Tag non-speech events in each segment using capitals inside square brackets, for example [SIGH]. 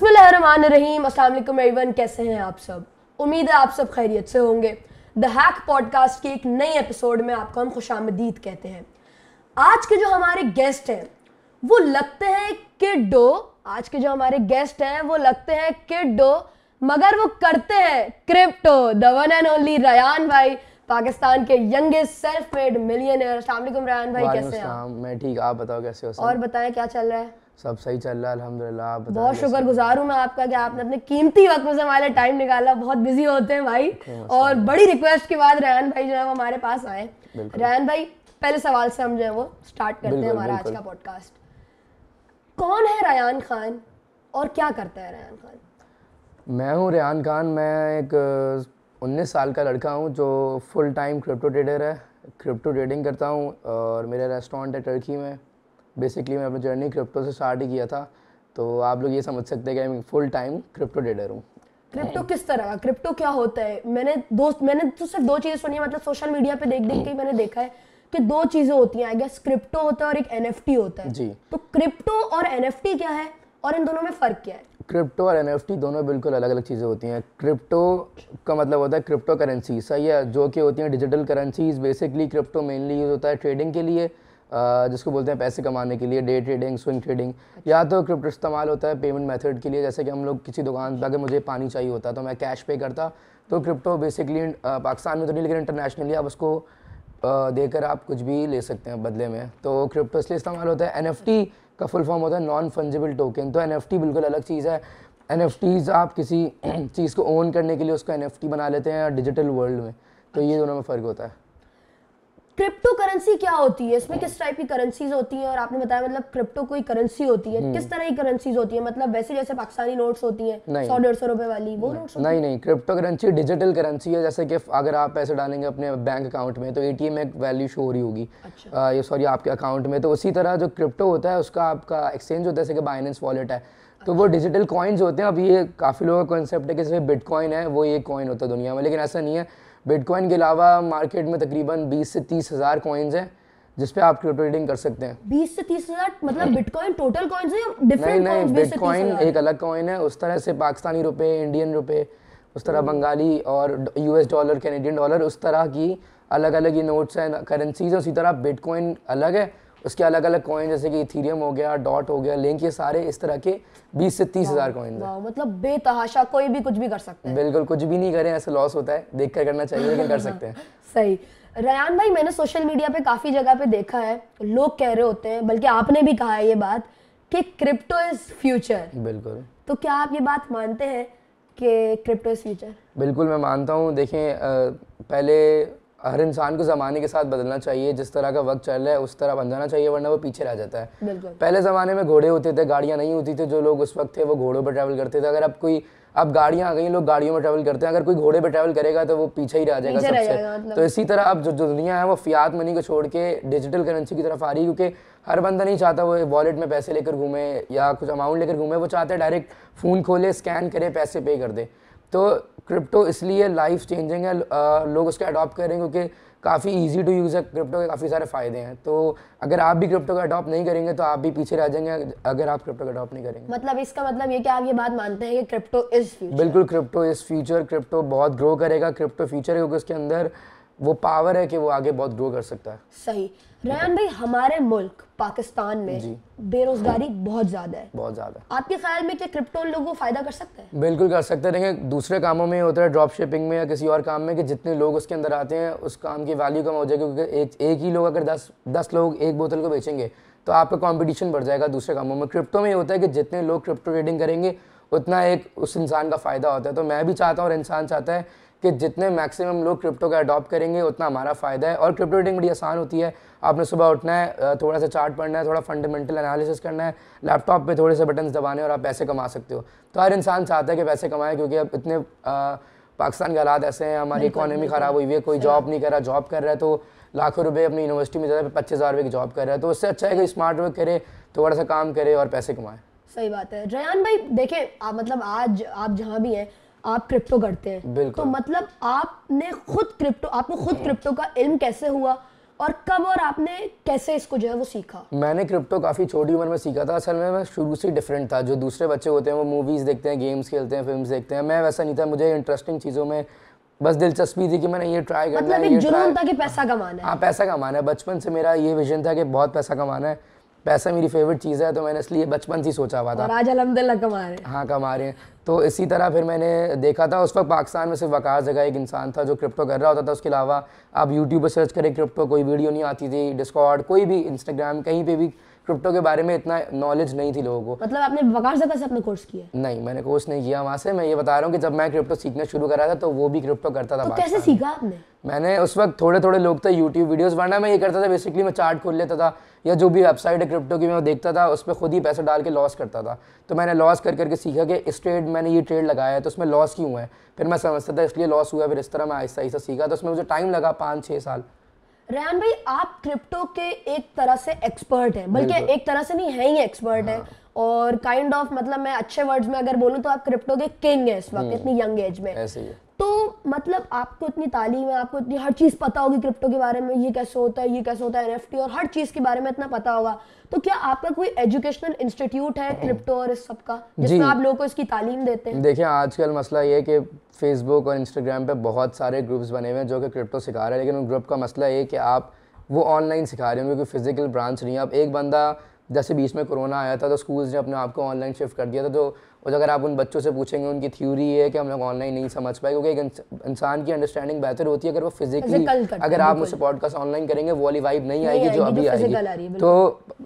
बसमीम असल एवन कैसे हैं आप सब उम्मीद है आप सब खैरियत से होंगे द हैक पॉडकास्ट के एक नए एपिसोड में आपको हम खुश कहते हैं आज के जो हमारे गेस्ट हैं वो लगते हैं किडो आज के जो हमारे गेस्ट हैं वो लगते हैं किडो मगर वो करते हैं crypto the one and only Rayan भाई पाकिस्तान के यंगेस्ट सेल्फ मेड मिलियनर अस्सलाम वालेकुम रयान भाई कैसे हैं मैं ठीक आप बताओ कैसे हो और बताएं क्या चल रहा है सब सही चल रहा है अल्हम्दुलिल्लाह बहुत शुक्र गुजार हूँ मैं आपका कि आपने अपने कीमती वक्त में से हमारे टाइम निकाला बहुत बिजी होते हैं भाई और बड़ी रिक्वेस्ट के बाद रैन भाई जो है वो हमारे पास आए रैन भाई पहले सवाल से हम जो है वो स्टार्ट करते हैं हमारा आज का पॉडकास्ट कौन है रयान खान और क्या करता है रयान खान मैं हूँ रेहान खान मैं एक उन्नीस साल का लड़का हूँ जो फुल टाइम क्रिप्टो ट्रेडर है क्रिप्टो ट्रेडिंग करता हूँ और मेरा रेस्टोरेंट है टर्की में बेसिकली मैं अपनी जर्नी क्रिप्टो से स्टार्ट ही किया था तो आप लोग ये समझ सकते हैं कि मैं फुल टाइम क्रिप्टो ट्रेडर हूँ क्रिप्टो किस तरह का क्रिप्टो क्या होता है मैंने दोस्त मैंने तो सिर्फ दो चीज़ें सुनी है मतलब सोशल मीडिया पे देख देख के मैंने देखा है कि दो चीज़ें होती हैं आई गेस क्रिप्टो होता है और एक एन होता है जी तो क्रिप्टो और एन क्या है और इन दोनों में फ़र्क क्या है क्रिप्टो और एन दोनों बिल्कुल अलग अलग चीज़ें होती हैं क्रिप्टो का मतलब होता है क्रिप्टो करेंसी सही है जो कि होती हैं digital currencies basically crypto mainly use होता है ट्रेडिंग के लिए जिसको बोलते हैं पैसे कमाने के लिए डे ट्रेडिंग स्विंग ट्रेडिंग या तो क्रिप्टो इस्तेमाल होता है पेमेंट मेथड के लिए जैसे कि हम लोग किसी दुकान पर अगर मुझे पानी चाहिए होता तो मैं कैश पे करता तो क्रिप्टो बेसिकली पाकिस्तान में तो नहीं लेकिन इंटरनेशनली आप उसको देकर आप कुछ भी ले सकते हैं बदले में तो क्रिप्टो इसलिए इस्तेमाल होता है एन का फुल फॉर्म होता है नॉन फंजिबल टोकन तो एन बिल्कुल अलग चीज़ है एन आप किसी [CLEARS THROAT] चीज़ को ओन करने के लिए उसको एन बना लेते हैं डिजिटल वर्ल्ड में तो ये दोनों में फ़र्क होता है क्रिप्टो करेंसी क्या होती है इसमें किस टाइप की करेंसीज होती हैं और आपने बताया मतलब क्रिप्टो कोई करेंसी होती है हम्म। किस तरह की करेंसीज होती है मतलब वैसे जैसे पाकिस्तानी नोट्स होती हैं सौ डेढ़ सौ रुपए वाली वो नोट्स नहीं नहीं क्रिप्टो करेंसी डिजिटल करेंसी है जैसे कि अगर आप पैसे डालेंगे अपने बैंक अकाउंट में तो ATM value show हो रही होगी अच्छा। ये सॉरी आपके अकाउंट में तो उसी तरह जो क्रिप्टो होता है उसका आपका एक्सचेंज होता है जैसे कि बाइनेंस वॉलेट है तो वो डिजिटल अच्छा। कॉइन्स होते हैं अब ये काफ़ी लोगों का कॉन्सेप्ट है कि जैसे बिटकॉइन है वो एक कॉइन होता है दुनिया में लेकिन ऐसा नहीं है बिटकॉइन के अलावा मार्केट में तकरीबन बीस से तीस हज़ार कॉइन्स हैं जिसपे आप क्रिप्टो ट्रेडिंग कर सकते हैं बीस से तीस हजार मतलब बिटकॉइन टोटल कॉइन्स है डिफरेंट नहीं नहीं बिटकॉइन एक अलग कॉइन है उस तरह से पाकिस्तानी रुपए इंडियन रुपए उस तरह hmm. बंगाली और यूएस डॉलर कैनेडियन डॉलर उस तरह की अलग अलग ये नोट्स हैं करेंसीज उसी तरह बिटकॉइन अलग है उसके अलग अलग कॉइन जैसे कि इथेरियम हो गया डॉट हो गया लिंक ये सारे इस तरह के 20 से तीस हज़ार कॉइन मतलब बेतहाशा कोई भी कुछ भी कर सकते हैं बिल्कुल कुछ भी नहीं करें ऐसे लॉस होता है देख कर करना चाहिए लेकिन कर [LAUGHS] सकते हैं सही रयान भाई मैंने सोशल मीडिया पे काफ़ी जगह पे देखा है लोग कह रहे होते हैं बल्कि आपने भी कहा है ये बात कि क्रिप्टो इज फ्यूचर बिल्कुल तो क्या आप ये बात मानते हैं कि क्रिप्टो इज फ्यूचर बिल्कुल मैं मानता हूँ देखें पहले हर इंसान को ज़माने के साथ बदलना चाहिए जिस तरह का वक्त चल रहा है उस तरह बन जाना चाहिए वरना वो पीछे रह जाता है पहले ज़माने में घोड़े होते थे गाड़ियाँ नहीं होती थी जो लोग उस वक्त थे वो घोड़ों पर ट्रैवल करते थे अगर अब कोई अब गाड़ियाँ आ गई लोग गाड़ियों में ट्रैवल करते हैं अगर कोई घोड़े पर ट्रैवल करेगा तो वो पीछे ही रह जाएगा सबसे मतलब। तो इसी तरह अब जो दुनिया है वो फियात मनी को छोड़ के डिजिटल करेंसी की तरफ आ रही है क्योंकि हर बंदा नहीं चाहता वो वॉलेट में पैसे लेकर घूमे या कुछ अमाउंट लेकर घूमे वो चाहते हैं डायरेक्ट फ़ोन खोले स्कैन करे पैसे पे कर दे तो क्रिप्टो इसलिए लाइफ चेंजिंग है लोग उसके अडॉप्ट करें क्योंकि काफ़ी ईजी टू यूज़ है क्रिप्टो के काफ़ी सारे फ़ायदे हैं तो अगर आप भी क्रिप्टो का अडॉप्ट नहीं करेंगे तो आप भी पीछे रह जाएंगे अगर आप क्रिप्टो का अडॉप्ट नहीं करेंगे मतलब इसका मतलब ये कि आप ये बात मानते हैं कि क्रिप्टो इज़ फ्यूचर बिल्कुल क्रिप्टो इज़ फ्यूचर क्रिप्टो बहुत ग्रो करेगा क्रिप्टो फ्यूचर क्योंकि उसके अंदर वो पावर है कि वो आगे बहुत ग्रो कर सकता है सही रैन भाई हमारे मुल्क पाकिस्तान में बेरोजगारी बहुत ज्यादा है बहुत ज्यादा आपके ख्याल में क्या क्रिप्टो लोग को फायदा कर सकते हैं बिल्कुल कर सकते हैं देखिए दूसरे कामों में होता है ड्रॉप शिपिंग में या किसी और काम में कि जितने लोग उसके अंदर आते हैं उस काम की वैल्यू कम हो जाएगी क्योंकि एक एक ही लोग अगर दस दस लोग एक बोतल को बेचेंगे तो आपका कॉम्पिटिशन बढ़ जाएगा दूसरे कामों में क्रिप्टो में होता है कि जितने लोग क्रिप्टो ट्रेडिंग करेंगे उतना एक उस इंसान का फ़ायदा होता है तो मैं भी चाहता हूँ और इंसान चाहता है कि जितने मैक्सिमम लोग क्रिप्टो का अडॉप्ट करेंगे उतना हमारा फ़ायदा है और क्रिप्टो ट्रेडिंग बड़ी आसान होती है आपने सुबह उठना है थोड़ा सा चार्ट पढ़ना है थोड़ा फंडामेंटल एनालिसिस करना है लैपटॉप पे थोड़े से बटन्स दबाने और आप पैसे कमा सकते हो तो हर इंसान चाहता है कि पैसे कमाएं क्योंकि अब इतने आ, पाकिस्तान के हालात ऐसे हैं हमारी इकोनॉमी ख़राब हुई है कोई जॉब नहीं कर रहा जॉब कर रहा है तो लाखों रुपए अपनी यूनिवर्सिटी में ज़्यादा पच्चीस हज़ार रुपये की जॉब कर रहा है तो उससे अच्छा है कि स्मार्ट वर्क करे थोड़ा सा काम करे और पैसे कमाएँ सही बात है रयान भाई देखे आप मतलब आज आप जहाँ भी हैं आप क्रिप्टो करते हैं तो मतलब आपने खुद क्रिप्टो आपको खुद क्रिप्टो हम्म। का इल्म कैसे हुआ और कब और आपने कैसे इसको जो है वो सीखा मैंने क्रिप्टो काफ़ी छोटी उम्र में सीखा था असल में मैं शुरू से डिफरेंट था जो दूसरे बच्चे होते हैं वो मूवीज़ देखते हैं गेम्स खेलते हैं फिल्म देखते हैं मैं वैसा नहीं था मुझे इंटरेस्टिंग चीज़ों में बस दिलचस्पी थी कि मैंने ये ट्राई करना मतलब है ये जुनून था कि पैसा कमाना है हाँ पैसा कमाना है बचपन से मेरा ये विजन था कि बहुत पैसा कमाना है पैसा मेरी फेवरेट चीज़ है तो मैंने इसलिए बचपन से सोचा हुआ था और आज अलहमदिल्ला कमा रहे हैं हाँ कमा रहे हैं तो इसी तरह फिर मैंने देखा था उस वक्त पाकिस्तान में सिर्फ वकार जगह एक इंसान था जो क्रिप्टो कर रहा होता था उसके अलावा आप यूट्यूब पर सर्च करें क्रिप्टो कोई वीडियो नहीं आती थी डिस्कॉर्ड कोई भी इंस्टाग्राम कहीं पर भी क्रिप्टो के बारे में इतना नॉलेज नहीं थी लोगों को मतलब आपने वकार जगह से अपने कोर्स किया नहीं मैंने कोर्स नहीं किया वहाँ से मैं ये बता रहा हूँ कि जब मैं क्रिप्टो सीखना शुरू करा था तो वो भी क्रिप्टो करता था तो कैसे सीखा आपने मैंने उस वक्त थोड़े थोड़े लोग थे यूट्यूब वीडियोस वरना मैं ये करता था बेसिकली मैं चार्ट खोल लेता था या जो भी वेबसाइट है क्रिप्टो की मैं वो देखता था उस पर खुद ही पैसा डाल के लॉस करता था तो मैंने लॉस कर करके सीखा कि इस ट्रेड मैंने ये ट्रेड लगाया है तो उसमें लॉस क्यों है फिर मैं समझता था इसलिए लॉस हुआ फिर इस तरह मैं आहिस्ता आहिस्ता सीखा तो उसमें मुझे टाइम लगा पाँच छः साल रैन भाई आप क्रिप्टो के एक तरह से एक्सपर्ट हैं बल्कि एक तरह से नहीं है ही एक्सपर्ट हाँ। है और काइंड kind ऑफ of, मतलब मैं अच्छे वर्ड्स में अगर बोलूं तो आप क्रिप्टो के किंग हैं इस वक्त हम्म। इतनी यंग एज में तो मतलब आपको इतनी तालीम है आपको इतनी हर चीज़ पता होगी क्रिप्टो के बारे में ये कैसे होता है ये कैसे होता है एन और हर चीज़ के बारे में इतना पता होगा तो क्या आपका कोई एजुकेशनल इंस्टीट्यूट है हाँ। क्रिप्टो और इस सब का जिसमें आप लोगों को इसकी तालीम देते हैं देखिए आजकल मसला ये है कि फेसबुक और इंस्टाग्राम पर बहुत सारे ग्रुप्स बने हुए हैं जो कि क्रिप्टो सिखा रहे हैं लेकिन उन ग्रुप का मसला ये कि आप वो ऑनलाइन सिखा रहे हैं क्योंकि फिजिकल ब्रांच नहीं है अब एक बंदा जैसे बीच में कोरोना आया था तो स्कूल्स ने अपने आप को ऑनलाइन शिफ्ट कर दिया था तो और अगर आप उन बच्चों से पूछेंगे उनकी थ्योरी ये है कि हम लोग ऑनलाइन नहीं समझ पाए क्योंकि एक इंसान की अंडरस्टैंडिंग बेहतर होती है अगर वो फिजिकली अगर आप मुझसे पॉडकास्ट ऑनलाइन करेंगे वो वाली वाइब नहीं आएगी जो अभी आएगी तो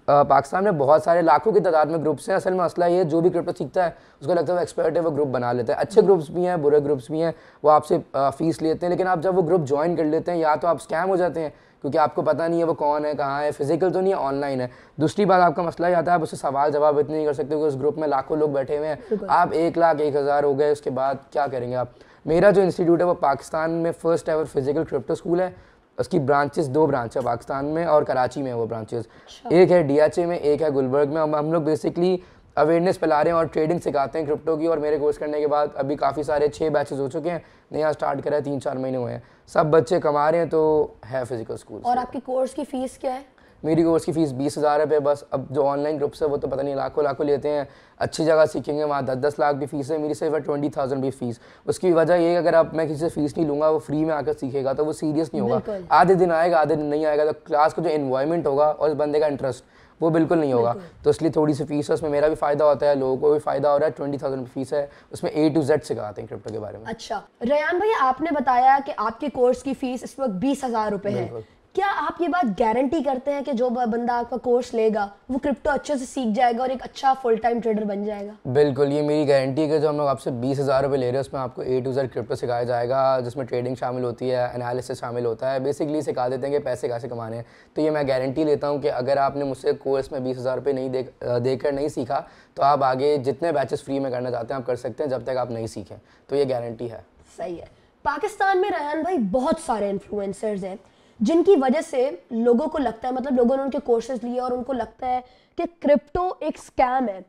पाकिस्तान में बहुत सारे लाखों की तादाद में ग्रुप्स हैं असल में मसला ये जो भी क्रिप्टो सीखता है उसको लगता है वो एक्सपर्ट है वो ग्रुप बना लेता है अच्छे ग्रुप्स भी हैं बुरे ग्रुप्स भी हैं वो आपसे फ़ीस लेते हैं लेकिन आप जब वो ग्रुप ज्वाइन कर लेते हैं या तो आप स्कैम हो जाते हैं क्योंकि आपको पता नहीं है वो कौन है कहाँ है फिजिकल तो नहीं है ऑनलाइन है दूसरी बात आपका मसला आता है आप उससे सवाल जवाब इतने नहीं कर सकते क्योंकि उस ग्रुप में लाखों लोग बैठे हुए हैं आप एक लाख एक हज़ार हो गए उसके बाद क्या करेंगे आप मेरा जो इंस्टीट्यूट है वो पाकिस्तान में first ever physical crypto school है उसकी ब्रांचेस दो ब्रांच है पाकिस्तान में और कराची में वो ब्रांचेस अच्छा। एक है डी में एक है गुलबर्ग में हम लोग बेसिकली अवेयरनेस फैला रहे हैं और ट्रेडिंग सिखाते हैं क्रिप्टो की और मेरे कोर्स करने के बाद अभी काफ़ी सारे छः बैचेज हो चुके हैं नया स्टार्ट करा है तीन चार महीने हुए हैं सब बच्चे कमा रहे हैं तो है फिजिकल स्कूल और आपकी कोर्स की फ़ीस क्या है मेरी कोर्स की फ़ीस बीस हज़ार रुपये बस अब जो ऑनलाइन ग्रुप्स है वो तो पता नहीं लाखों लाखों लेते हैं अच्छी जगह सीखेंगे वहाँ दस दस लाख भी फीस है मेरी सिर्फ ट्वेंटी थाउजेंड भी फीस उसकी वजह ये है अगर आप मैं किसी से फीस नहीं लूँगा वो फ्री में आकर सीखेगा तो वो सीरियस नहीं होगा आधे दिन आएगा आधे दिन नहीं आएगा तो क्लास का जो इन्वायरमेंट होगा और उस बंदे का इंटरेस्ट वो बिल्कुल नहीं होगा तो इसलिए थोड़ी सी फीस है उसमें मेरा भी फायदा होता है लोगों को भी फायदा हो रहा है ट्वेंटी थाउजेंड फीस है उसमें ए टू जेड सिखाते हैं क्रिप्टो के बारे में अच्छा रयान भैया आपने बताया कि आपके कोर्स की फीस इस वक्त बीस हजार रुपए है क्या आप ये बात गारंटी करते हैं कि जो बंदा आपका कोर्स लेगा वो क्रिप्टो अच्छे से सीख जाएगा और एक अच्छा फुल टाइम ट्रेडर बन जाएगा बिल्कुल ये मेरी गारंटी है कि जो हम लोग आपसे बीस हज़ार रुपये ले रहे हैं उसमें आपको ए टू जेड क्रिप्टो सिखाया जाएगा जिसमें ट्रेडिंग शामिल होती है एनालिसिस शामिल होता है बेसिकली सिखा देते हैं कि पैसे कैसे कमाने हैं तो ये मैं गारंटी लेता हूँ कि अगर आपने मुझसे कोर्स में बीस हज़ार रुपये नहीं देकर नहीं सीखा तो आप आगे जितने बैचेस फ्री में करना चाहते हैं आप कर सकते हैं जब तक आप नहीं सीखें तो ये गारंटी है सही है पाकिस्तान में रहन भाई बहुत सारे इन्फ्लुएंसर्स हैं जिनकी वजह से लोगों को लगता है मतलब लोगों ने उनके कोर्सेज लिए और उनको लगता है कि क्रिप्टो एक स्कैम है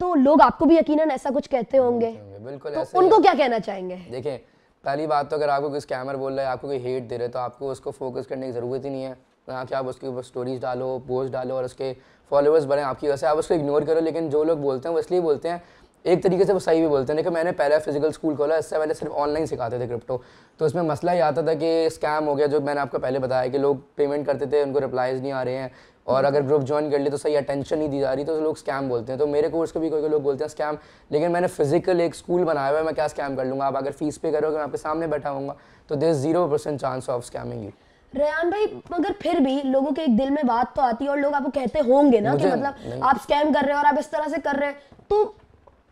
तो लोग आपको भी यकीनन ऐसा कुछ कहते हम्म, होंगे बिल्कुल तो उनको क्या कहना चाहेंगे देखें पहली बात तो अगर आपको कोई स्कैमर बोल रहा है आपको कोई हेट दे रहा है तो आपको उसको फोकस करने की ज़रूरत ही नहीं है ना कि आप उसके ऊपर स्टोरीज डालो पोस्ट डालो और उसके फॉलोअर्स बढ़े आपकी वजह से आप उसको इग्नोर करो लेकिन जो लोग बोलते हैं वो इसलिए बोलते हैं एक तरीके से वो सही भी बोलते हैं देखो मैंने पहले फिजिकल स्कूल खोला इससे पहले सिर्फ ऑनलाइन सिखाते थे क्रिप्टो तो उसमें मसला ये आता था कि स्कैम हो गया जो मैंने आपको पहले बताया कि लोग पेमेंट करते थे उनको रिप्लाइज नहीं आ रहे हैं और अगर ग्रुप ज्वाइन कर लिए तो सही अटेंशन नहीं दी जा रही तो लोग स्कैम बोलते हैं तो मेरे कोर्स को भी कोई कोई लोग बोलते हैं स्कैम लेकिन मैंने फिजिकल एक स्कूल बनाया हुआ है मैं क्या स्कैम कर लूँगा आप अगर फीस पे करोगे मैं आपके सामने बैठा हूँ तो this zero percent chance of scamming you Rehan भाई मगर फिर भी लोगों के एक दिल में बात तो आती है और लोग आपको कहते होंगे ना कि मतलब आप स्कैम कर रहे हो और आप इस तरह से कर रहे हैं तो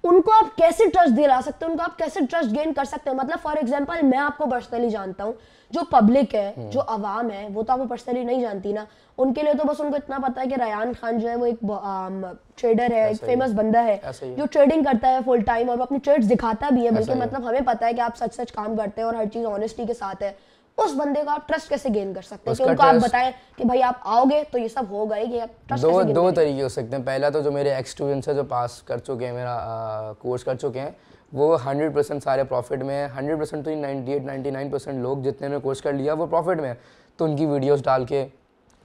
उनको आप कैसे ट्रस्ट दिला सकते हैं उनको आप कैसे ट्रस्ट गेन कर सकते हैं मतलब फॉर एग्जाम्पल मैं आपको पर्सनली जानता हूँ जो पब्लिक है हम्म। जो अवाम है वो तो आपको पर्सनली नहीं जानती ना उनके लिए तो बस उनको इतना पता है कि रयान खान जो है वो एक ट्रेडर है एक फेमस बंदा है जो ट्रेडिंग करता है फुल टाइम और वो अपनी ट्रेड्स दिखाता भी है बल्कि मतलब हमें पता है कि आप सच सच काम करते हैं और हर चीज़ ऑनेस्टी के साथ है उस बंदे का आप ट्रस्ट कैसे गेन कर सकते हैं उनको आप बताएं कि भाई आप आओगे तो ये सब होगा ही आप ट्रस्ट दो दो तरीके हो सकते हैं पहला तो जो मेरे एक्स स्टूडेंट्स हैं जो पास कर चुके हैं मेरा कोर्स कर चुके हैं वो हंड्रेड परसेंट सारे प्रॉफिट में है हंड्रेड परसेंट तो ninety eight ninety nine percent लोग जितने ने कोर्स कर लिया वो प्रॉफिट में है तो उनकी वीडियोस डाल के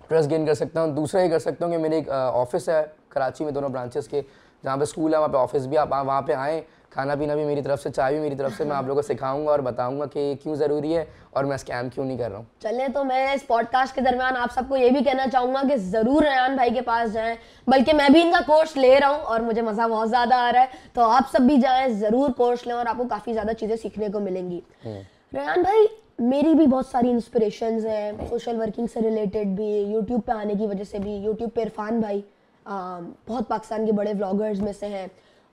ट्रस्ट गेन कर सकता हूँ दूसरा ये कर सकता हूँ कि मेरे एक ऑफिस है कराची में दोनों ब्रांचेस के जहाँ पे स्कूल है वहाँ पे ऑफिस भी आप वहाँ पे आएँ खाना पीना भी मेरी तरफ से चाय भी मेरी तरफ से मैं आप लोगों को सिखाऊंगा और बताऊंगा कि क्यों ज़रूरी है और मैं स्कैम क्यों नहीं कर रहा हूँ चले तो मैं इस पॉडकास्ट के दरमियान आप सबको ये भी कहना चाहूँगा कि ज़रूर रयान भाई के पास जाए बल्कि मैं भी इनका कोर्स ले रहा हूँ और मुझे मज़ा बहुत ज़्यादा आ रहा है तो आप सब भी जाए ज़रूर कोर्स लें और आपको काफ़ी ज़्यादा चीज़ें सीखने को मिलेंगी हम्म। रयान भाई मेरी भी बहुत सारी इंस्पिरेशन है सोशल वर्किंग से रिलेटेड भी यूट्यूब पे आने की वजह से भी यूट्यूब पे इरफान भाई बहुत पाकिस्तान के बड़े व्लॉगर्स में से हैं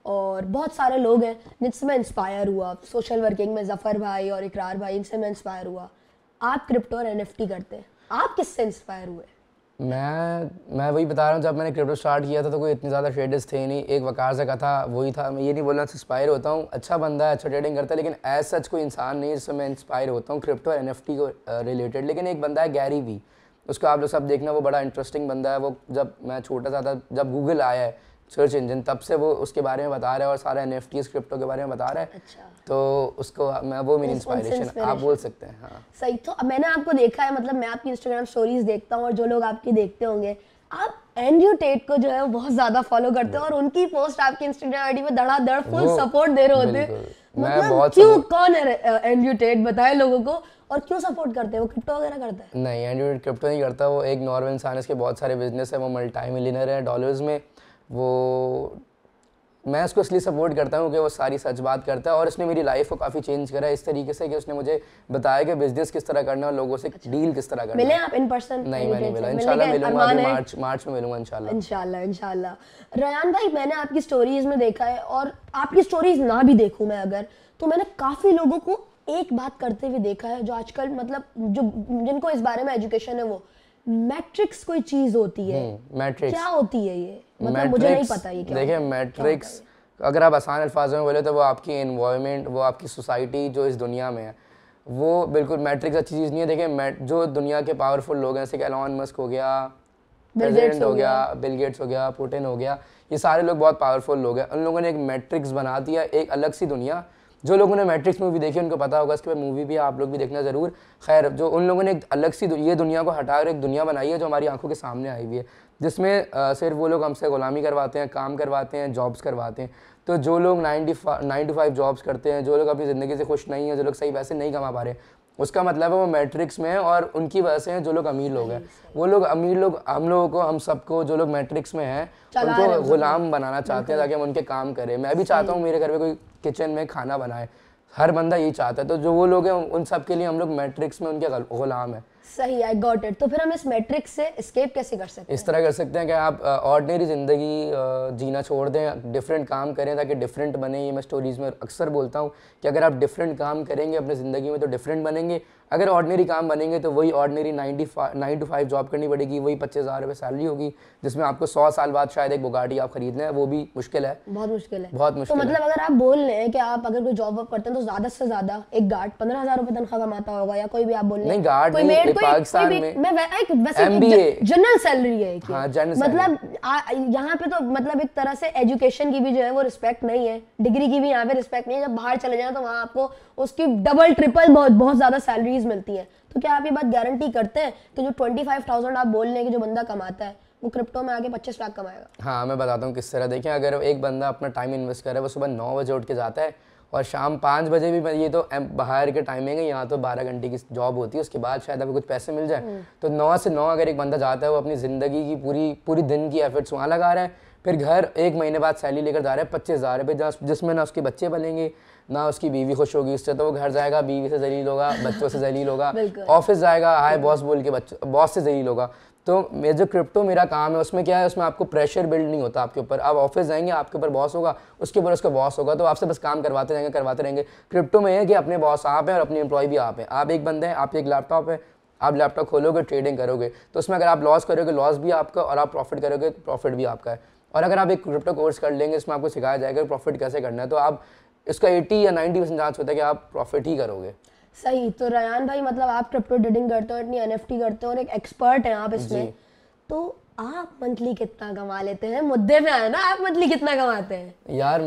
और बहुत सारे लोग हैं जिनसे मैं इंस्पायर हुआ सोशल वर्किंग में जफ़र भाई और इकरार भाई इनसे मैं इंस्पायर हुआ आप क्रिप्टो और एन करते हैं आप किससे इंस्पायर हुए मैं मैं वही बता रहा हूँ जब मैंने क्रिप्टो स्टार्ट किया था तो कोई इतने ज़्यादा ट्रेडर्स थे नहीं एक वकार से कथा था वही था मैं ये नहीं बोलना इंस्पायर होता हूँ अच्छा बंदा है अच्छा ट्रेडिंग करता है लेकिन एज सच कोई इंसान नहीं जिससे मैं इंस्पायर होता हूँ क्रिप्टो और एन को रिलेटेड लेकिन एक बंदा है गैरी भी उसको आप लोग सब देखना वो बड़ा इंटरेस्टिंग बंदा है वो जब मैं छोटा सा था जब गूगल आया है सर्च इंजन तब से वो उसके बारे में बता रहा है और सारे एन एफ टी क्रिप्टो के बारे में बता रहा है अच्छा। तो उसको मैं वो मेरी इंस्पायरेशन आप बोल सकते हैं हाँ सही तो मैंने आपको देखा है मतलब मैं आपकी इंस्टाग्राम स्टोरीज देखता हूँ और जो लोग आपकी देखते होंगे आप एंड्रयू टेट e को जो है बहुत ज्यादा फॉलो करते हो और हाँ। उनकी पोस्ट आपकी इंस्टाग्राम आईडी पे धड़ाधड़ फुल सपोर्ट दे रहे होते हैं मैं मतलब बहुत क्यों कौन है एंड्रयू टेट e बताए लोगों को और क्यों सपोर्ट करते हैं वो क्रिप्टो वगैरह करता है नहीं एंड्रयू टेट क्रिप्टो नहीं करता वो एक नॉर्मल इंसान है उसके बहुत सारे बिजनेस है वो मल्टी मिलियनर है डॉलर्स में वो मैं उसको इसलिए सपोर्ट करता हूँ कि वो सारी सच बात करता है और उसने मेरी लाइफ को काफ़ी चेंज करा है इस तरीके से कि उसने मुझे बताया कि बिजनेस किस तरह करना है लोगों से डील अच्छा। किस तरह करना मिले आप इन पर्सन नहीं मैंने मिला इंशाल्लाह मिलूंगा अभी मार्च मार्च में मिलूंगा इंशाल्लाह इंशाल्लाह इंशाल्लाह रयान भाई मैंने आपकी स्टोरीज में देखा है और आपकी स्टोरीज ना भी देखूँ मैं अगर तो मैंने काफ़ी लोगों को एक बात करते हुए देखा है जो आजकल मतलब जो जिनको इस बारे में एजुकेशन है वो मैट्रिक्स कोई चीज होती है हम्म, मैट्रिक्स क्या होती है ये मतलब मुझे नहीं पता ये क्या देखिए मैट्रिक्स अगर आप आसान अल्फाज में बोले तो वो आपकी इन्वायरमेंट वो आपकी सोसाइटी जो इस दुनिया में है वो बिल्कुल मैट्रिक्स अच्छी चीज़ नहीं है देखिए जो दुनिया के पावरफुल लोग हैं जैसे कि एलॉन मस्क हो गया प्रेसिडेंट हो गया बिल गेट्स हो गया पुटिन हो गया ये सारे लोग बहुत पावरफुल लोग हैं उन लोगों ने एक मैट्रिक्स बना दिया एक अलग सी दुनिया जो लोगों ने मैट्रिक्स मूवी देखी उनको पता होगा इसके बाद मूवी भी आप लोग भी देखना ज़रूर खैर जो उन लोगों ने एक अलग सी ये दुनिया को हटाकर एक दुनिया बनाई है जो हमारी आंखों के सामने आई हुई है जिसमें सिर्फ वो लोग हमसे गुलामी करवाते हैं काम करवाते हैं जॉब्स करवाते हैं तो जो लोग ninety nine to five jobs करते हैं जो लोग अपनी ज़िंदगी से खुश नहीं हैं जो लोग सही पैसे नहीं कमा पा रहे उसका मतलब है वो मैट्रिक्स में है और उनकी वजह से हैं जो लोग अमीर लोग हैं वो लोग अमीर लोग हम लोगों को हम सबको जो लोग मैट्रिक्स में हैं उनको गुलाम बनाना चाहते हैं ताकि हम उनके काम करें मैं भी चाहता हूँ मेरे घर में कोई किचन में खाना बनाए हर बंदा ये चाहता है तो जो वो लोग हैं उन सब के लिए हम लोग मैट्रिक्स में उनके गुलाम है सही आई गॉट इट तो फिर हम इस मैट्रिक्स से एस्केप कैसे कर सकते हैं इस तरह कर सकते हैं कि आप ऑर्डनरी ज़िंदगी जीना छोड़ दें डिफरेंट काम करें ताकि डिफरेंट बने ये मैं स्टोरीज में अक्सर बोलता हूँ कि अगर आप डिफरेंट काम करेंगे अपनी ज़िंदगी में तो डिफरेंट बनेंगे अगर ऑर्डनरी काम बनेंगे तो वही ordinary five nine to five job करनी पड़ेगी वही पच्चीस हज़ार रुपये सैलरी होगी जिसमें आपको सौ साल बाद शायद एक बुगाटी आप खरीद लें वो भी मुश्किल है बहुत मुश्किल है बहुत तो मुश्किल तो मतलब अगर आप बोल रहे हैं कि आप अगर कोई जॉब वॉब करते हैं तो ज़्यादा से ज़्यादा एक गार्ड पंद्रह हज़ार रुपये तनख्वाह कमाता होगा या कोई भी आप बोल रहे हैं नहीं गार्ड भाई पाकिस्तान में MBA, जनरल सैलरी है हाँ, मतलब यहाँ पे तो मतलब एक तरह से एजुकेशन की भी जो है वो रिस्पेक्ट नहीं है डिग्री की भी यहाँ पे रिस्पेक्ट नहीं है जब बाहर चले जाए तो वहाँ आपको उसकी डबल ट्रिपल बहुत बहुत ज्यादा सैलरीज मिलती है तो क्या आप ये बात गारंटी करते हैं कि जो ट्वेंटी फाइव थाउजेंड आप बोल रहे हैं कि जो बंदा कमाता है वो क्रिप्टो में आगे पच्चीस लाख कमाएगा हाँ मैं बताता हूँ किस तरह देखें अगर एक बंदा अपना टाइम इन्वेस्ट करे वो सुबह नौ बजे उठ के जाता है और शाम पाँच बजे भी ये तो बाहर के टाइमिंग है यहाँ तो बारह घंटे की जॉब होती है उसके बाद शायद अभी कुछ पैसे मिल जाए हम्म। तो नौ से नौ अगर एक बंदा जाता है वो अपनी ज़िंदगी की पूरी पूरी दिन की एफर्ट्स वहाँ लगा रहा है फिर घर एक महीने बाद सैलरी लेकर जा रहा है पच्चीस हज़ार रुपये जिसमें ना उसके बच्चे बनेंगे ना उसकी बीवी खुश होगी उससे तो वो घर जाएगा बीवी से जलील होगा बच्चों से जलील होगा [LAUGHS] ऑफिस जाएगा हाय हम्म। बॉस बोल के बच्चों बॉस से जलील होगा तो ये जो क्रिप्टो मेरा काम है उसमें क्या है उसमें आपको प्रेशर बिल्ड नहीं होता आपके ऊपर आप ऑफिस जाएंगे आपके ऊपर बॉस होगा उसके ऊपर उसका बॉस होगा तो आपसे बस काम करवाते रहेंगे करवाते रहेंगे क्रिप्टो में है कि अपने बॉस आप हैं और अपनी एम्प्लॉय भी आप हैं आप एक बंदे हैं आप एक लैपटॉप है आप लैपटॉप खोलोगे ट्रेडिंग करोगे तो उसमें अगर आप लॉस करोगे लॉस भी आपका और आप प्रॉफिट करोगे प्रॉफिट तो भी आपका है और अगर आप एक क्रिप्टो कोर्स कर लेंगे इसमें आपको सिखाया जाएगा प्रॉफिट कैसे करना है तो आप इसका एटी या नाइन्टी परसेंट चांस होता है कि आप प्रॉफिट ही करोगे सही तो रयान भाई मतलब आप क्रिप्टो ट्रेडिंग करते हो इतनी एन करते हो और एक एक्सपर्ट हैं आप इसमें तो आप मंथली कितना कमा लेते हैं मुद्दे पे आए ना आप मंथली कितना कमाते हैं यार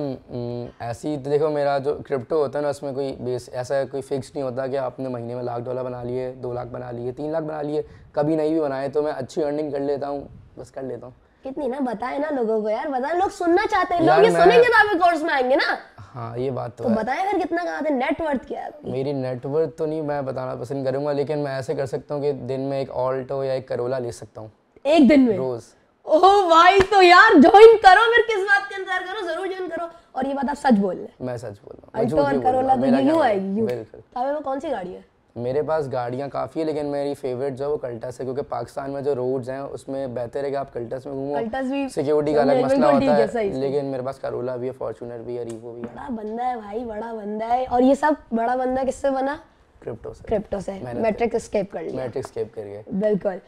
ऐसी तो देखो मेरा जो क्रिप्टो होता है ना उसमें कोई बेस ऐसा कोई फिक्स नहीं होता कि आपने महीने में लाख डॉलर बना लिए दो लाख बना लिए तीन लाख बना लिए कभी नहीं भी बनाए तो मैं अच्छी अर्निंग कर लेता हूँ बस कर लेता हूँ कितनी ना बताए ना लोगों को यार बताए लोग सुनना चाहते हैं लोग ये सुनेंगे तो आपके कोर्स में आएंगे ना हाँ ये बात तो, तो बताए फिर कितना कहा नेटवर्थ क्या है मेरी नेटवर्थ तो नहीं मैं बताना पसंद करूंगा लेकिन मैं ऐसे कर सकता हूँ कि दिन में एक ऑल्टो या एक करोला ले सकता हूँ एक दिन में रोज ओ भाई तो यार ज्वाइन करो फिर किस बात का इंतजार करो जरूर ज्वाइन करो और ये बात आप सच बोल रहे हैं मैं सच बोल रहा हूँ करोला तो यूं आएगी यूं कौन सी गाड़ी है मेरे पास गाड़ियाँ काफ़ी है लेकिन मेरी फेवरेट जो है वो कल्टस है क्योंकि पाकिस्तान में जो रोड्स हैं उसमें बेहतर है कि आप कल्टस में घूमो सिक्योरिटी का तो अलग मसला होता है लेकिन मेरे पास करोला भी है फॉर्चूनर भी है रीवो भी है बड़ा बंदा है भाई बड़ा बंदा है और ये सब बड़ा बंदा किससे बना क्रिप्टो से क्रिप्टो से मैट्रिक स्केप कर लिया मैट्रिक स्केप कर गए बिल्कुल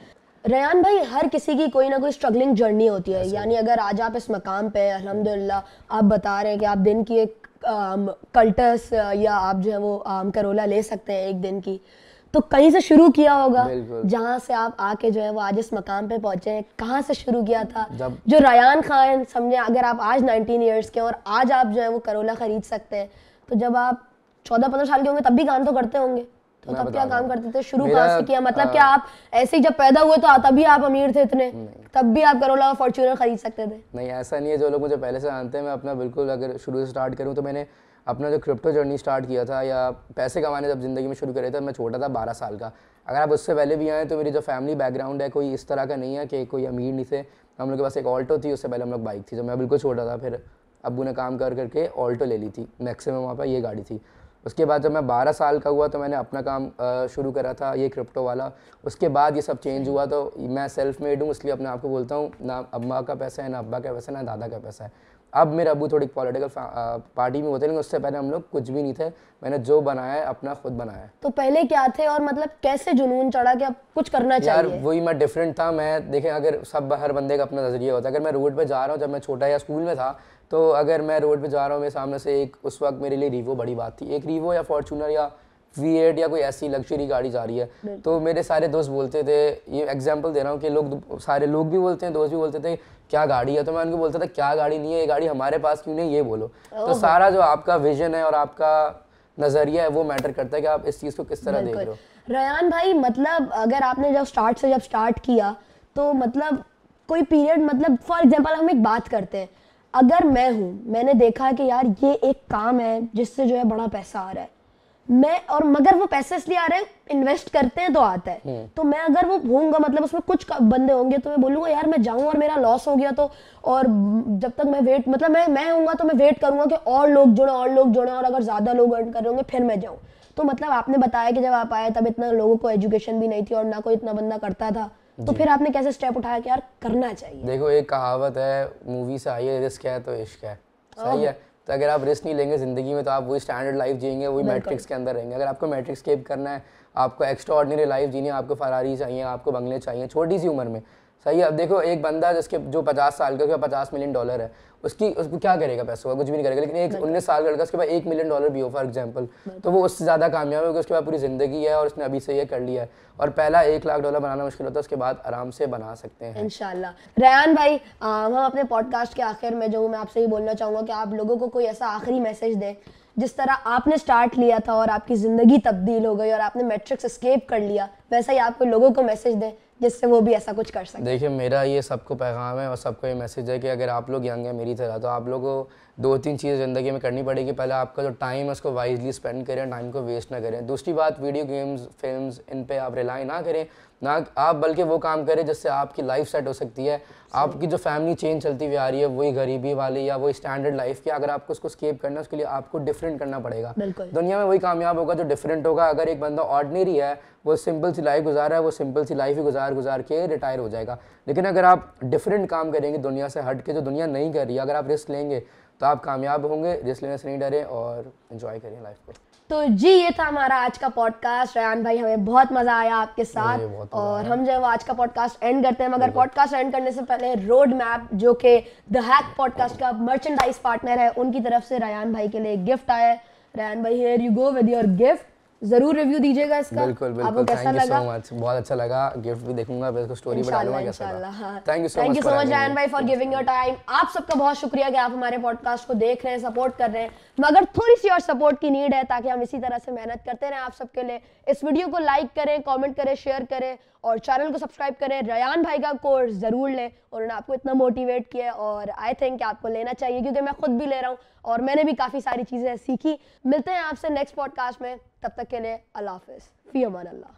रयान भाई हर किसी की कोई ना कोई स्ट्रगलिंग जर्नी होती है यानी अगर आज आप इस मकाम पे अलहमदिल्ला आप बता रहे हैं कि आप दिन की एक कल्टस um, uh, या आप जो है वो करोला um, ले सकते हैं एक दिन की तो कहीं से शुरू किया होगा जहाँ से आप आके जो है वो आज इस मकाम पे पहुंचे हैं कहाँ से शुरू किया था जो रयान खान समझे अगर आप आज 19 इयर्स के और आज आप जो है वो करोला खरीद सकते हैं तो जब आप चौदह पंद्रह साल के होंगे तब भी काम तो करते होंगे तो तब क्या काम करते थे शुरू कहाँ से किया मतलब हाँ। क्या आप ऐसे ही जब पैदा हुए तो तब भी आप अमीर थे इतने तब भी आप करोला और फॉर्चूनर खरीद सकते थे नहीं ऐसा नहीं है जो लोग मुझे पहले से जानते हैं मैं अपना बिल्कुल अगर शुरू से स्टार्ट करूँ तो मैंने अपना जो क्रिप्टो जर्नी स्टार्ट किया था या पैसे कमाने जब ज़िंदगी में शुरू करे थे मैं छोटा था बारह साल का अगर आप उससे पहले भी आए तो मेरी जो फैमिली बैकग्राउंड है कोई इस तरह का नहीं है कि कोई अमीर नहीं थे हम लोग के पास एक ऑल्टो थी उससे पहले हम लोग बाइक थी जब तो मैं बिल्कुल छोटा था फिर अबू ने काम कर करके ऑल्टो ले ली थी मैक्सिमम वहाँ पर ये गाड़ी थी उसके बाद जब मैं 12 साल का हुआ तो मैंने अपना काम शुरू करा था ये क्रिप्टो वाला उसके बाद ये सब चेंज हुआ तो मैं सेल्फ मेड हूँ इसलिए अपने आप को बोलता हूँ ना अम्मा का पैसा है ना अब्बा का पैसा है ना दादा का पैसा है अब मेरे अबू थोड़ी पॉलिटिकल पार्टी में होते लेकिन उससे पहले हम लोग कुछ भी नहीं थे मैंने जो बनाया है अपना खुद बनाया है तो पहले क्या थे और मतलब कैसे जुनून चढ़ा कि अब कुछ करना चाहिए यार वही मैं डिफरेंट था मैं देखें अगर सब हर बंदे का अपना नजरिया होता है अगर मैं रोड पर जा रहा हूँ जब मैं छोटा या स्कूल में था तो अगर मैं रोड पे जा रहा हूँ मेरे सामने से एक उस वक्त मेरे लिए रिवो बड़ी बात थी एक रिवो या फॉर्चूनर या वी एट या कोई ऐसी लग्जरी गाड़ी जा रही है तो मेरे सारे दोस्त बोलते थे ये एग्जाम्पल दे रहा हूँ कि लोग सारे लोग भी बोलते हैं दोस्त भी बोलते थे क्या गाड़ी है तो मैं उनको बोलता था क्या गाड़ी नहीं है ये गाड़ी हमारे पास क्यों नहीं ये बोलो तो सारा जो आपका विजन है और आपका नज़रिया है वो मैटर करता है कि आप इस चीज़ को किस तरह देख रहे हो रयान भाई मतलब अगर आपने जब स्टार्ट से जब स्टार्ट किया तो मतलब कोई पीरियड मतलब फॉर एग्जांपल हम एक बात करते हैं अगर मैं हूँ मैंने देखा कि यार ये एक काम है जिससे जो है बड़ा पैसा आ रहा है मैं और मगर वो पैसे इसलिए आ रहे हैं इन्वेस्ट करते हैं तो आता है हम्म। तो मैं अगर वो होऊंगा मतलब उसमें कुछ बंदे होंगे तो मैं बोलूंगा यार मैं जाऊं और मेरा लॉस हो गया तो और जब तक मैं वेट मतलब मैं मैं होऊंगा तो मैं वेट करूंगा कि और लोग जुड़े और लोग जुड़े और अगर ज़्यादा लोग अर्न कर रहे होंगे फिर मैं जाऊँ तो मतलब आपने बताया कि जब आप आए तब इतना लोगों को एजुकेशन भी नहीं थी और ना कोई इतना बंदा करता था तो फिर आपने कैसे स्टेप उठाया कि यार करना चाहिए देखो एक कहावत है मूवी से आई है रिस्क है तो इश्क है सही है तो अगर आप रिस्क नहीं लेंगे ज़िंदगी में तो आप वही स्टैंडर्ड लाइफ जियेंगे वही मैट्रिक्स के अंदर रहेंगे अगर आपको मैट्रिक्स स्केप करना है आपको एक्स्ट्रा ऑर्डनरी लाइफ जीनी है आपको फरारी चाहिए आपको बंगले चाहिए छोटी सी उम्र में सही है अब देखो एक बंदा जिसके जो पचास साल का उसके पचास मिलियन डॉलर है उसकी उसको क्या करेगा पैसों का कुछ भी नहीं करेगा लेकिन एक उन्नीस साल का लड़का उसके पास एक मिलियन डॉलर भी हो फॉर एग्जाम्पल तो वो उससे ज़्यादा कामयाब होगा उसके पास पूरी ज़िंदगी है और उसने अभी से ये कर लिया है और पहला एक लाख डॉलर बनाना मुश्किल होता है उसके बाद आराम से बना सकते हैं इनशाला रयान भाई हम अपने पॉडकास्ट के आखिर में जो मैं आपसे ये बोलना चाहूँगा कि आप लोगों को कोई ऐसा आखिरी मैसेज दें जिस तरह आपने स्टार्ट लिया था और आपकी ज़िंदगी तब्दील हो गई और आपने मैट्रिक्स स्केप कर लिया वैसा ही आपको लोगों को मैसेज दें जिससे वो भी ऐसा कुछ कर सके देखिए मेरा ये सबको पैगाम है और सबको ये मैसेज है कि अगर आप लोग यंग हैं मेरी तरह तो आप लोगों को दो तीन चीज़ें ज़िंदगी में करनी पड़ेगी पहले आपका जो टाइम है उसको वाइजली स्पेंड करें टाइम को वेस्ट ना करें दूसरी बात वीडियो गेम्स फिल्म इन पर आप रिलाई ना करें ना आप बल्कि वो काम करें जिससे आपकी लाइफ सेट हो सकती है आपकी जो फैमिली चेंज चलती हुई आ रही है वही गरीबी वाली या वही स्टैंडर्ड लाइफ की अगर आपको उसको स्केप करना है उसके लिए आपको डिफरेंट करना पड़ेगा दुनिया में वही कामयाब होगा जो डिफरेंट होगा अगर एक बंदा ऑर्डनरी है वो सिंपल सी लाइफ गुजार है वो सिंपल सी लाइफ ही गुजार गुजार के रिटायर हो जाएगा लेकिन अगर आप डिफरेंट काम करेंगे दुनिया से हट के जो दुनिया नहीं कर रही अगर आप रिस्क लेंगे तो आप कामयाब होंगे रिस्क लेने से नहीं डरें और इन्जॉय करें लाइफ को तो जी ये था हमारा आज का पॉडकास्ट रयान भाई हमें बहुत मजा आया आपके साथ और हम जो आज का पॉडकास्ट एंड करते हैं मगर पॉडकास्ट एंड करने से पहले रोड मैप जो कि द हैक पॉडकास्ट का मर्चेंडाइज पार्टनर है उनकी तरफ से रयान भाई के लिए गिफ्ट आया है रयान भाई here you go with your gift जरूर रिव्यू दीजिएगा इसका बिल्कुल बिल्कुल थैंक यू सो मच बहुत अच्छा लगा गिफ्ट भी देखूंगा फिर स्टोरी भी डालूंगा कैसा thank you so much thank you so much Jayan भाई फॉर गिविंग योर टाइम आप सबका बहुत शुक्रिया कि आप हमारे पॉडकास्ट को देख रहे हैं सपोर्ट कर रहे हैं मगर थोड़ी सी और सपोर्ट की नीड है ताकि हम इसी तरह से मेहनत करते रहें आप सबके लिए इस वीडियो को लाइक करें कॉमेंट करें शेयर करें और चैनल को सब्सक्राइब करें रयान भाई का कोर्स ज़रूर लें उन्होंने आपको इतना मोटिवेट किया और आई थिंक आपको लेना चाहिए क्योंकि मैं खुद भी ले रहा हूँ और मैंने भी काफ़ी सारी चीज़ें सीखी मिलते हैं आपसे नेक्स्ट पॉडकास्ट में तब तक के लिए अल्लाह हाफिज़ फ़ी अमान अल्लाह